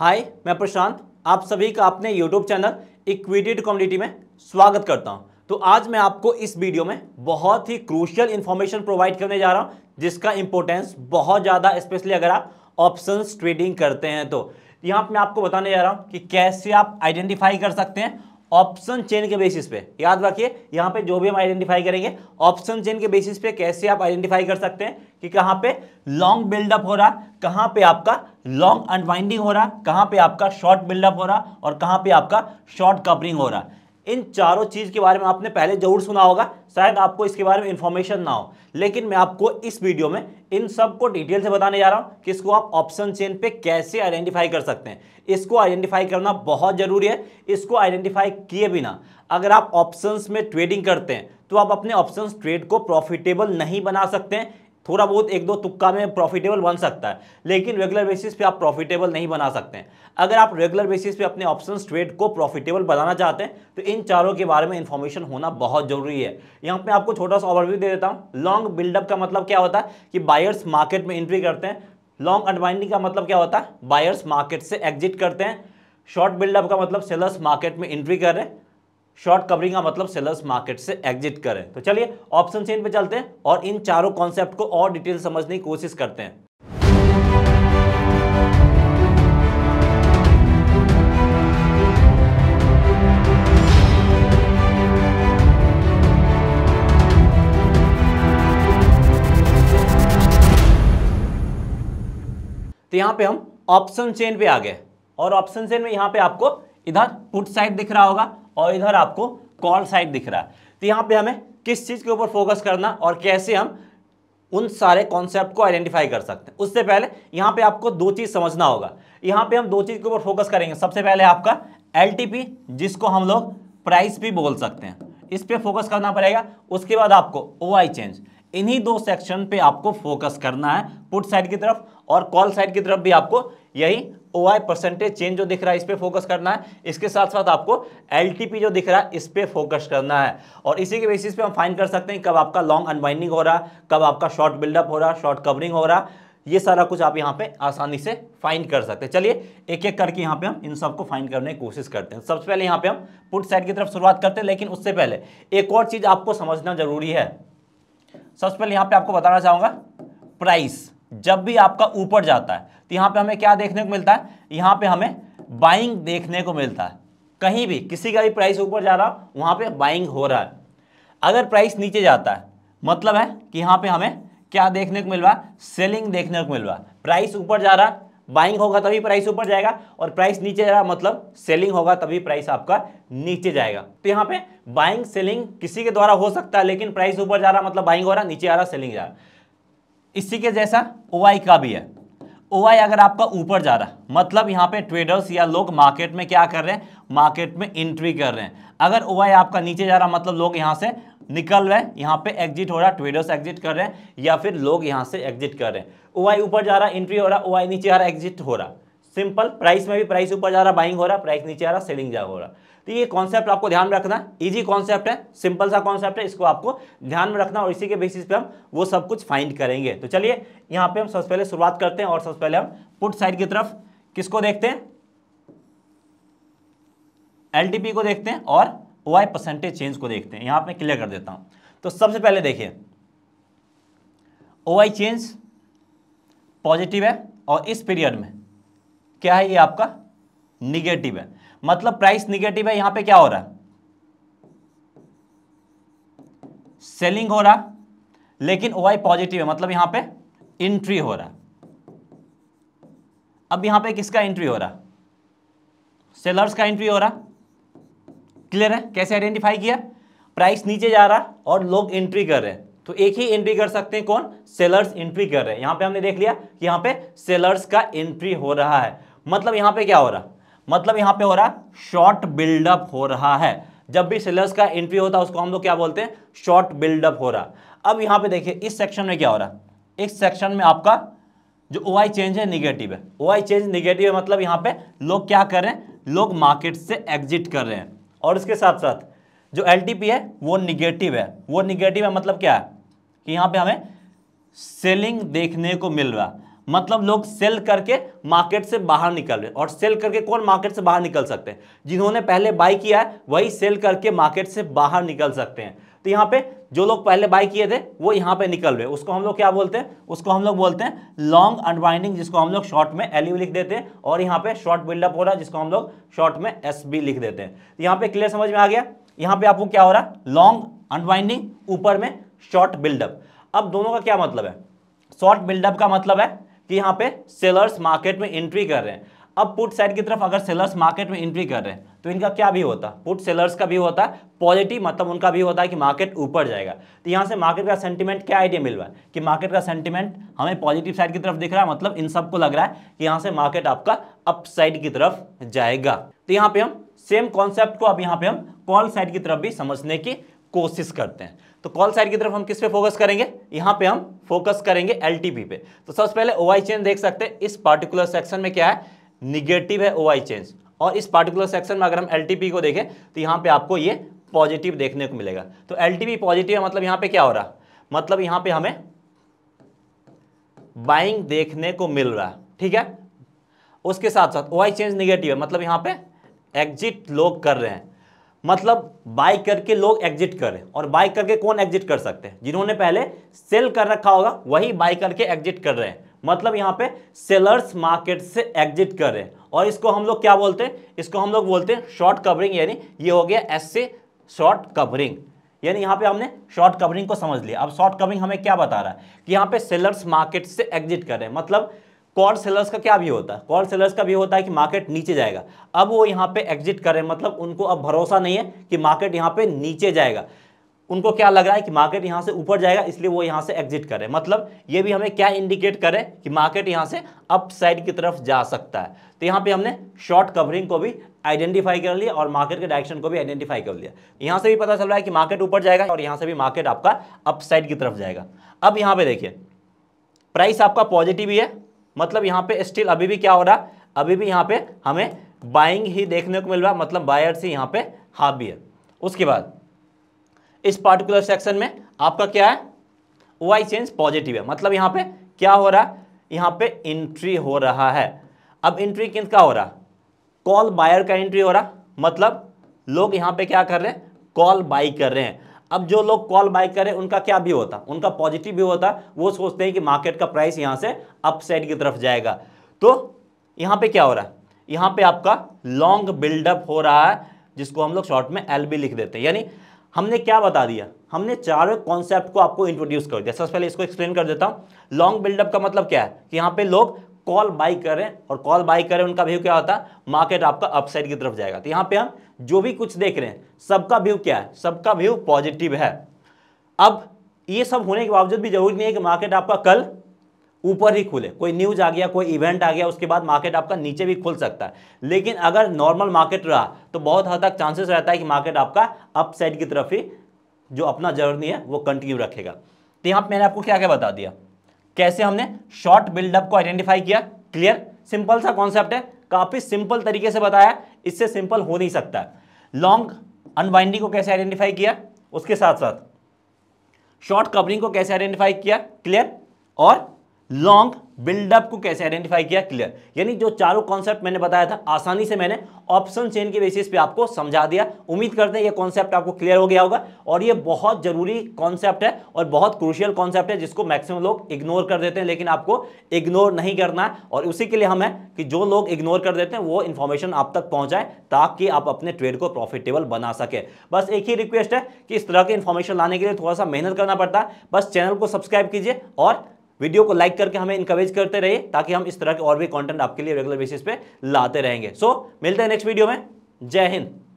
हाय मैं प्रशांत आप सभी का अपने यूट्यूब चैनल इक्विटेड कम्युनिटी में स्वागत करता हूं तो आज मैं आपको इस वीडियो में बहुत ही क्रूशियल इन्फॉर्मेशन प्रोवाइड करने जा रहा हूं जिसका इंपॉर्टेंस बहुत ज़्यादा स्पेशली अगर आप ऑप्शन ट्रेडिंग करते हैं तो यहाँ पर मैं आपको बताने जा रहा हूँ कि कैसे आप आइडेंटिफाई कर सकते हैं ऑप्शन चेन के बेसिस पे याद रखिए यहाँ पे जो भी हम आइडेंटिफाई करेंगे ऑप्शन चेन के बेसिस पे कैसे आप आइडेंटिफाई कर सकते हैं कि कहां पे लॉन्ग बिल्डअप हो रहा कहां पे आपका लॉन्ग अनवाइंडिंग हो रहा कहां पे आपका शॉर्ट बिल्डअप हो रहा और कहां पे आपका शॉर्ट कवरिंग हो रहा इन चारों चीज़ के बारे में आपने पहले जरूर सुना होगा शायद आपको इसके बारे में इंफॉर्मेशन ना हो लेकिन मैं आपको इस वीडियो में इन सब को डिटेल से बताने जा रहा हूं कि इसको आप ऑप्शन चेन पे कैसे आइडेंटिफाई कर सकते हैं इसको आइडेंटिफाई करना बहुत ज़रूरी है इसको आइडेंटिफाई किए बिना अगर आप ऑप्शन में ट्रेडिंग करते हैं तो आप अपने ऑप्शन ट्रेड को प्रॉफिटेबल नहीं बना सकते हैं थोड़ा बहुत एक दो तुक्का में प्रॉफिटेबल बन सकता है लेकिन रेगुलर बेसिस पे आप प्रॉफिटेबल नहीं बना सकते हैं अगर आप रेगुलर बेसिस पे अपने ऑप्शन ट्रेड को प्रॉफिटेबल बनाना चाहते हैं तो इन चारों के बारे में इन्फॉर्मेशन होना बहुत जरूरी है यहाँ पे आपको छोटा सा ओवरव्यू दे देता हूँ लॉन्ग बिल्डअप का मतलब क्या होता है कि बायर्स मार्केट में एंट्री करते हैं लॉन्ग अनबाइंडिंग का मतलब क्या होता है बायर्स मार्केट से एग्जिट करते हैं शॉर्ट बिल्डअप का मतलब सेलर्स मार्केट में एंट्री कर रहे हैं शॉर्ट कवरिंग का मतलब सेलर्स मार्केट से एग्जिट करें तो चलिए ऑप्शन चेन पे चलते हैं और इन चारों कॉन्सेप्ट को और डिटेल समझने की कोशिश करते हैं तो यहां पे हम ऑप्शन चेन पे आ गए और ऑप्शन चेन में यहां पे आपको इधर पुट साइड दिख रहा होगा और इधर आपको कॉल साइड दिख रहा है तो यहाँ पे हमें किस चीज़ के ऊपर फोकस करना और कैसे हम उन सारे कॉन्सेप्ट को आइडेंटिफाई कर सकते हैं उससे पहले यहाँ पे आपको दो चीज़ समझना होगा यहाँ पे हम दो चीज़ के ऊपर फोकस करेंगे सबसे पहले आपका एल जिसको हम लोग प्राइस भी बोल सकते हैं इस पर फोकस करना पड़ेगा उसके बाद आपको ओ चेंज इन्हीं दो सेक्शन पे आपको फोकस करना है पुट साइड की तरफ और कॉल साइड की तरफ भी आपको यही ओआई परसेंटेज चेंज जो दिख रहा है इस पर फोकस करना है इसके साथ साथ आपको एल टी पी जो दिख रहा है इस पर फोकस करना है और इसी के बेसिस पे हम फाइन कर सकते हैं कब आपका लॉन्ग अनवाइंडिंग हो रहा कब आपका शॉर्ट बिल्डअप हो रहा शॉर्ट कवरिंग हो रहा ये सारा कुछ आप यहाँ पे आसानी से फाइंड कर सकते हैं चलिए एक एक करके यहाँ पे हम इन सबको फाइंड करने की कोशिश करते हैं सबसे पहले यहाँ पे हम पुट साइड की तरफ शुरुआत करते हैं लेकिन उससे पहले एक और चीज़ आपको समझना जरूरी है सबसे पहले यहाँ पे आपको बताना चाहूँगा प्राइस जब भी आपका ऊपर जाता है तो यहां पे हमें क्या देखने को मिलता है यहां पे हमें बाइंग देखने को मिलता है कहीं भी किसी का भी प्राइस ऊपर जा रहा वहां पे बाइंग हो रहा है अगर प्राइस नीचे जाता है मतलब है कि यहां पे हमें क्या देखने को मिल रहा है सेलिंग देखने को मिल रहा है प्राइस ऊपर जा रहा है बाइंग होगा तभी प्राइस ऊपर जाएगा और प्राइस नीचे जा रहा मतलब सेलिंग होगा तभी प्राइस आपका नीचे जाएगा तो यहाँ पे बाइंग सेलिंग किसी के द्वारा हो सकता है लेकिन प्राइस ऊपर जा रहा मतलब बाइंग हो रहा नीचे आ रहा सेलिंग जा रहा इसी के जैसा ओ का भी है ओ अगर आपका ऊपर जा रहा है मतलब यहाँ पे ट्रेडर्स या लोग मार्केट में क्या कर रहे हैं मार्केट में एंट्री कर रहे हैं अगर ओ आपका नीचे जा रहा मतलब लोग यहाँ से निकल रहे हैं यहाँ पे एग्जिट हो रहा ट्रेडर्स एग्जिट कर रहे हैं या फिर लोग यहाँ से एग्जिट कर रहे हैं ओ ऊपर जा रहा एंट्री हो रहा ओ नीचे आ रहा एग्जिट हो रहा सिंपल प्राइस में भी प्राइस ऊपर जा रहा बाइंग हो रहा प्राइस नीचे आ रहा सेलिंग जा हो रहा तो ये कॉन्सेप्ट आपको ध्यान में रखना इजी कॉन्सेप्ट है सिंपल सा कॉन्सेप्ट है इसको आपको ध्यान में रखना और इसी के बेसिस पे हम वो सब कुछ फाइंड करेंगे तो चलिए यहाँ पे हम सबसे पहले शुरुआत करते हैं और सबसे पहले हम पुट साइड की तरफ किसको देखते हैं एल को देखते हैं और ओ परसेंटेज चेंज को देखते हैं यहाँ पर क्लियर कर देता हूँ तो सबसे पहले देखिए ओ चेंज पॉजिटिव है और इस पीरियड में क्या है ये आपका निगेटिव है मतलब प्राइस निगेटिव है यहां पे क्या हो रहा है सेलिंग हो रहा लेकिन ओ पॉजिटिव है मतलब यहां पे एंट्री हो रहा अब यहां पे किसका एंट्री हो रहा सेलर्स का एंट्री हो रहा क्लियर है कैसे आइडेंटिफाई किया प्राइस नीचे जा रहा और लोग एंट्री कर रहे हैं तो एक ही एंट्री कर सकते हैं कौन सेलर्स एंट्री कर रहे हैं यहां पे हमने देख लिया कि यहां पे सेलर्स का एंट्री हो रहा है मतलब यहां पे क्या हो रहा मतलब यहां पे हो रहा है शॉर्ट बिल्डअप हो रहा है जब भी सेलर्स का एंट्री होता है उसको हम लोग क्या बोलते हैं शॉर्ट बिल्डअप हो रहा अब यहां पे देखिए इस सेक्शन में क्या हो रहा है इस सेक्शन में आपका जो ओ चेंज है निगेटिव है ओ चेंज निगेटिव है मतलब यहां पर लोग क्या कर रहे हैं लोग मार्केट से एग्जिट कर रहे हैं और इसके साथ साथ जो एल है वो निगेटिव है वो निगेटिव है मतलब क्या है कि यहां पर हमें सेलिंग देखने को मिल रहा है मतलब लोग सेल करके मार्केट से बाहर निकल रहे और सेल करके कौन मार्केट से बाहर निकल सकते हैं जिन्होंने पहले बाई किया है वही सेल करके मार्केट से बाहर निकल सकते हैं तो यहाँ पे जो लोग पहले बाय किए थे वो यहाँ पे निकल रहे उसको हम लोग क्या बोलते हैं उसको हम लोग बोलते हैं लॉन्ग अनवाइंडिंग जिसको हम लोग शॉर्ट में एल e लिख देते हैं और यहाँ पे शॉर्ट बिल्डअप हो रहा है जिसको हम लोग शॉर्ट में एस लिख देते हैं तो यहाँ पे क्लियर समझ में आ गया यहाँ पे आपको क्या हो रहा है लॉन्ग अनवाइंडिंग ऊपर में शॉर्ट बिल्डअप अब दोनों का क्या मतलब है शॉर्ट बिल्डअप का मतलब है कि यहाँ पे सेलर्स मार्केट में एंट्री कर रहे हैं अब पुट साइड की तरफ अगर सेलर्स मार्केट में एंट्री कर रहे हैं तो इनका क्या भी होता पुट सेलर्स का भी होता है पॉजिटिव मतलब उनका भी होता है कि मार्केट ऊपर जाएगा तो यहाँ से मार्केट का सेंटीमेंट क्या आइडिया मिल रहा है कि मार्केट का सेंटीमेंट हमें पॉजिटिव साइड की तरफ दिख रहा है मतलब इन सबको लग रहा है कि यहाँ से मार्केट आपका अप साइड की तरफ जाएगा तो यहाँ पे हम सेम कॉन्सेप्ट को अब यहाँ पे हम कॉल साइड की तरफ भी समझने की कोशिश करते हैं तो कॉल साइड की तरफ हम किस पे फोकस करेंगे यहां पे हम फोकस करेंगे एल पे तो सबसे पहले ओ चेंज देख सकते हैं इस पार्टिकुलर सेक्शन में क्या है निगेटिव है ओ चेंज और इस पार्टिकुलर सेक्शन में अगर हम एल को देखें तो यहां पे आपको ये पॉजिटिव देखने को मिलेगा तो एल पॉजिटिव है मतलब यहां पर क्या हो रहा मतलब यहां पर हमें बाइंग देखने को मिल रहा है ठीक है उसके साथ साथ ओ चेंज निगेटिव है मतलब यहां पर एग्जिट लोग कर रहे हैं मतलब बाय करके लोग एग्जिट करें और बाय करके कौन एग्जिट कर सकते हैं जिन्होंने पहले सेल कर रखा होगा वही बाय करके एग्जिट कर रहे हैं मतलब यहाँ पे सेलर्स मार्केट से एग्जिट कर रहे हैं और इसको हम लोग क्या बोलते हैं इसको हम लोग बोलते हैं शॉर्ट कवरिंग यानी ये हो गया एस से शॉर्ट कवरिंग यानी यहाँ पे हमने शॉर्ट कवरिंग को समझ लिया अब शॉर्ट कवरिंग हमें क्या बता रहा है कि यहाँ पे सेलर्स मार्केट से एग्जिट कर रहे हैं मतलब कॉल सेलर्स का क्या भी होता है कॉल सेलर्स का भी होता है कि मार्केट नीचे जाएगा अब वो यहाँ पे एग्जिट करें मतलब उनको अब भरोसा नहीं है कि मार्केट यहाँ पे नीचे जाएगा उनको क्या लग रहा है कि मार्केट यहाँ से ऊपर जाएगा इसलिए वो यहाँ से एग्जिट करें मतलब ये भी हमें क्या इंडिकेट करें कि मार्केट यहाँ से अप साइड की तरफ जा सकता है तो यहाँ पर हमने शॉर्ट कवरिंग को भी आइडेंटिफाई कर लिया और मार्केट के डायरेक्शन को भी आइडेंटिफाई कर लिया यहाँ से भी पता चल रहा है कि मार्केट ऊपर जाएगा और यहाँ से भी मार्केट आपका अप साइड की तरफ जाएगा अब यहाँ पर देखिए प्राइस आपका पॉजिटिव ही है मतलब यहाँ पे स्टिल अभी भी क्या हो रहा है अभी भी यहाँ पे हमें बाइंग ही देखने को मिल रहा है मतलब बायर से यहाँ पे हावी है उसके बाद इस पार्टिकुलर सेक्शन में आपका क्या है वाई चेंज पॉजिटिव है मतलब यहाँ पे क्या हो रहा है यहाँ पे इंट्री हो रहा है अब इंट्री किन का हो रहा कॉल बायर का एंट्री हो रहा मतलब लोग यहाँ पे क्या कर रहे हैं कॉल बाई कर रहे हैं अब जो लोग कॉल बाय करें उनका क्या भी होता उनका पॉजिटिव भी होता वो सोचते हैं कि मार्केट का प्राइस यहाँ से अपसाइड की तरफ जाएगा तो यहाँ पे क्या हो रहा है यहाँ पे आपका लॉन्ग बिल्डअप हो रहा है जिसको हम लोग शॉर्ट में एल लिख देते हैं यानी हमने क्या बता दिया हमने चारों कॉन्सेप्ट को आपको इंट्रोड्यूस कर दिया सबसे पहले इसको एक्सप्लेन कर देता हूँ लॉन्ग बिल्डअप का मतलब क्या है कि यहाँ पे लोग कॉल बाई करें और कॉल बाई करें उनका व्यू क्या होता है मार्केट आपका अपसाइड की तरफ जाएगा तो यहाँ पे हम जो भी कुछ देख रहे हैं सबका व्यू क्या है सबका व्यू पॉजिटिव है अब ये सब होने के बावजूद भी जरूरी नहीं है कि मार्केट आपका कल ऊपर ही खुले कोई न्यूज आ गया कोई इवेंट आ गया उसके बाद मार्केट आपका नीचे भी खुल सकता है लेकिन अगर नॉर्मल मार्केट रहा तो बहुत हद तक चांसेस रहता है कि मार्केट आपका अपसाइड की तरफ ही जो अपना जर्नी है वो कंटिन्यू रखेगा तो यहाँ पर मैंने आपको क्या क्या बता दिया कैसे हमने शॉर्ट बिल्डअप को आइडेंटिफाई किया क्लियर सिंपल सा कॉन्सेप्ट है काफ़ी सिंपल तरीके से बताया इससे सिंपल हो नहीं सकता लॉन्ग अनवाइंडिंग को कैसे आइडेंटिफाई किया उसके साथ साथ शॉर्ट कवरिंग को कैसे आइडेंटिफाई किया क्लियर और लॉन्ग बिल्डअप को कैसे आइडेंटिफाई किया क्लियर यानी जो चारों कॉन्सेप्ट मैंने बताया था आसानी से मैंने ऑप्शन चेन के बेसिस पे आपको समझा दिया उम्मीद करते हैं ये कॉन्सेप्ट आपको क्लियर हो गया होगा और ये बहुत जरूरी कॉन्सेप्ट है और बहुत क्रूशियल कॉन्सेप्ट है जिसको मैक्सिमम लोग इग्नोर कर देते हैं लेकिन आपको इग्नोर नहीं करना है और उसी के लिए हम है कि जो लोग इग्नोर कर देते हैं वो इन्फॉर्मेशन आप तक पहुंचाए ताकि आप अपने ट्रेड को प्रॉफिटेबल बना सके बस एक ही रिक्वेस्ट है कि इस तरह के इन्फॉर्मेशन लाने के लिए थोड़ा सा मेहनत करना पड़ता है बस चैनल को सब्सक्राइब कीजिए और वीडियो को लाइक करके हमें इंकरेज करते रहिए ताकि हम इस तरह के और भी कॉन्टेंट आपके लिए रेगुलर बेसिस पे लाते रहेंगे सो so, मिलते हैं नेक्स्ट वीडियो में जय हिंद